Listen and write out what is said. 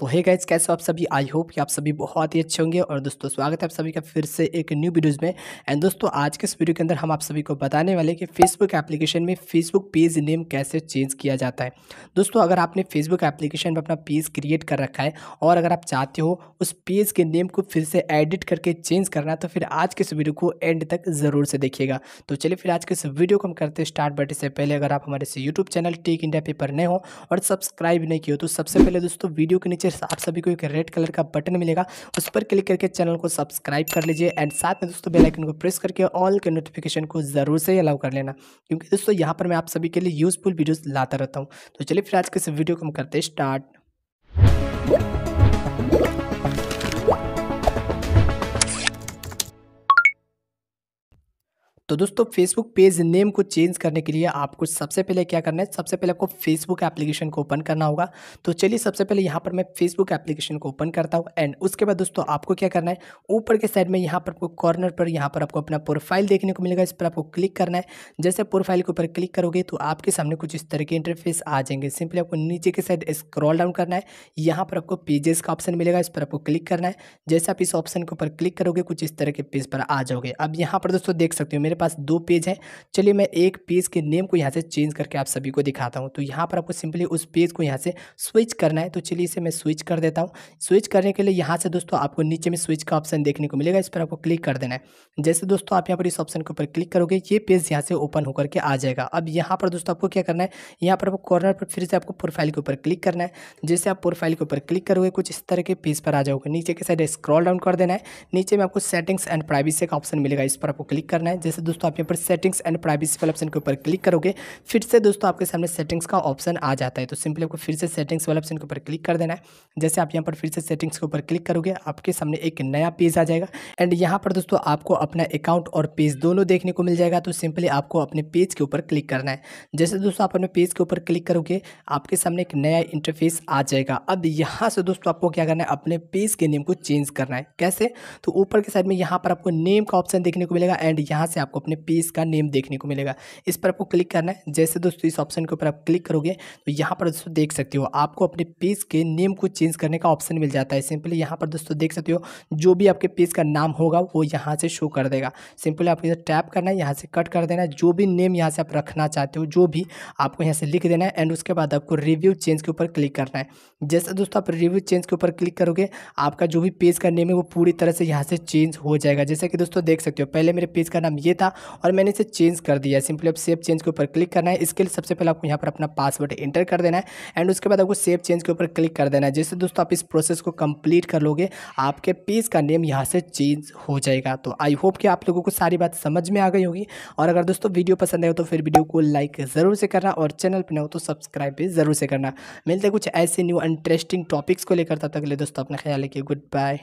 तो hey guys कैसे आप सभी आई होप कि आप सभी बहुत ही अच्छे होंगे और दोस्तों स्वागत है आप सभी का फिर से एक न्यू वीडियोज़ में एंड दोस्तों आज के इस वीडियो के अंदर हम आप सभी को बताने वाले कि फेसबुक एप्लीकेशन में फेसबुक पेज नेम कैसे चेंज किया जाता है दोस्तों अगर आपने फेसबुक एप्लीकेशन पर अपना पेज क्रिएट कर रखा है और अगर आप चाहते हो उस पेज के नेम को फिर से एडिट करके चेंज करना तो फिर आज के इस वीडियो को एंड तक ज़रूर से देखिएगा तो चलिए फिर आज के इस वीडियो को हम करते हैं स्टार्ट बट से पहले अगर आप हमारे YouTube channel tech India paper नहीं नए हो और सब्सक्राइब नहीं किए हो तो सबसे पहले दोस्तों वीडियो के नीचे फिर आप सभी को एक रेड कलर का बटन मिलेगा उस पर क्लिक करके चैनल को सब्सक्राइब कर लीजिए एंड साथ में दोस्तों बेलाइकन को प्रेस करके ऑल के नोटिफिकेशन को ज़रूर से अलाउ कर लेना क्योंकि दोस्तों यहाँ पर मैं आप सभी के लिए यूजफुल वीडियोज़ लाता रहता हूँ तो चलिए फिर आज के इस वीडियो को हम करते हैं स्टार्ट तो दोस्तों फेसबुक पेज नेम को चेंज करने के लिए आपको सबसे पहले क्या करना है सबसे पहले आपको फेसबुक एप्लीकेशन को ओपन करना होगा तो चलिए सबसे पहले यहाँ पर मैं फेसबुक एप्लीकेशन को ओपन करता हूँ एंड उसके बाद दोस्तों आपको क्या करना है ऊपर के साइड में यहाँ पर आपको कॉर्नर पर यहाँ पर आपको अपना प्रोफाइल देखने को मिलेगा इस पर आपको क्लिक करना है जैसे प्रोफाइल के ऊपर क्लिक करोगे तो आपके सामने कुछ इस तरह के इंटरफेस आ जाएंगे सिंपली आपको नीचे के साइड स्क्रॉल डाउन करना है यहाँ पर आपको पेजेस का ऑप्शन मिलेगा इस पर आपको क्लिक करना है जैसे आप इस ऑप्शन के ऊपर क्लिक करोगे कुछ इस तरह के पेज पर आ जाओगे अब यहाँ पर दोस्तों देख सकते हो मेरे पास दो पेज है चलिए मैं एक पेज के नेम को यहाँ से चेंज करके आप सभी को दिखाता हूँ तो यहाँ पर आपको सिंपली उस पेज को यहाँ से स्विच करना है तो चलिए इसे मैं स्विच कर देता हूँ स्विच करने के लिए यहाँ से दोस्तों आपको नीचे में स्विच का ऑप्शन देखने को मिलेगा इस पर आपको क्लिक कर देना है जैसे दोस्तों आप यहाँ पर इस ऑप्शन के ऊपर क्लिक करोगे ये पेज यहाँ से ओपन होकर के आ जाएगा अब यहाँ पर दोस्तों आपको क्या करना है यहाँ पर आपको कॉर्नर पर फिर से आपको प्रोफाइल के ऊपर क्लिक करना है जैसे आप प्रोफाइल के ऊपर क्लिक करोगे कुछ इस तरह के पेज पर आ जाओगे नीचे के साइड स्क्रॉल डाउन कर देना है नीचे में आपको सेटिंग्स एंड प्राइवेसी का ऑप्शन मिलेगा इस पर आपको क्लिक करना है जैसे दोस्तों आप यहाँ पर सेटिंग्स एंड प्राइवेसी वाले ऑप्शन के ऊपर क्लिक करोगे फिर से दोस्तों आपके सामने सेटिंग्स का ऑप्शन आ जाता है तो सिंपली आपको फिर से सेटिंग्स वाले ऑप्शन के ऊपर क्लिक कर देना है जैसे आप यहाँ पर फिर से सेटिंग्स के ऊपर क्लिक करोगे आपके सामने एक नया पेज आ जाएगा एंड यहाँ पर दोस्तों आपको अपना अकाउंट और पेज दोनों देखने को मिल जाएगा तो सिंपली आपको अपने पेज के ऊपर क्लिक करना है जैसे दोस्तों आप अपने पेज के ऊपर क्लिक करोगे आपके सामने एक नया इंटरफेस आ जाएगा अब यहाँ से दोस्तों आपको क्या करना है अपने पेज के नेम को चेंज करना है कैसे तो ऊपर के साइड में यहाँ पर आपको नेम का ऑप्शन देखने को मिलेगा एंड यहाँ से आपको अपने पेज का नेम देखने को मिलेगा इस पर आपको क्लिक करना है जैसे दोस्तों इस ऑप्शन के ऊपर आप क्लिक करोगे तो यहाँ पर दोस्तों देख सकते हो आपको अपने पेज के नेम को चेंज करने का ऑप्शन मिल जाता है सिंपली यहाँ पर दोस्तों देख सकते हो जो भी आपके पेज का नाम होगा वो यहाँ से शो कर देगा सिंपली आपको टैप करना है यहाँ से कट कर देना है जो भी नेम यहाँ से आप रखना चाहते हो जो भी आपको यहाँ से लिख देना है एंड उसके बाद आपको रिव्यू चेंज के ऊपर क्लिक करना है जैसे दोस्तों आप रिव्यू चेंज के ऊपर क्लिक करोगे आपका जो भी पेज का नेम है वो पूरी तरह से यहाँ से चेंज हो जाएगा जैसे कि दोस्तों देख सकते हो पहले मेरे पेज का नाम ये था और मैंने इसे चेंज कर दिया सिंपली आप सेव चेंज के ऊपर क्लिक करना है इसके लिए सबसे पहले आपको यहाँ पर अपना पासवर्ड एंटर कर देना है एंड उसके बाद आपको सेव चेंज के ऊपर क्लिक कर देना है जैसे दोस्तों आप इस प्रोसेस को कंप्लीट कर लोगे आपके पेज का नेम यहाँ से चेंज हो जाएगा तो आई होप कि आप लोगों को सारी बात समझ में आ गई होगी और अगर दोस्तों वीडियो पसंद आए तो फिर वीडियो को लाइक ज़रूर से करना और चैनल पर ना हो तो सब्सक्राइब भी ज़रूर से करना मिलते कुछ ऐसे न्यू इंटरेस्टिंग टॉपिक्स को लेकर तब तक ले दोस्तों अपना ख्याल रखिए गुड बाय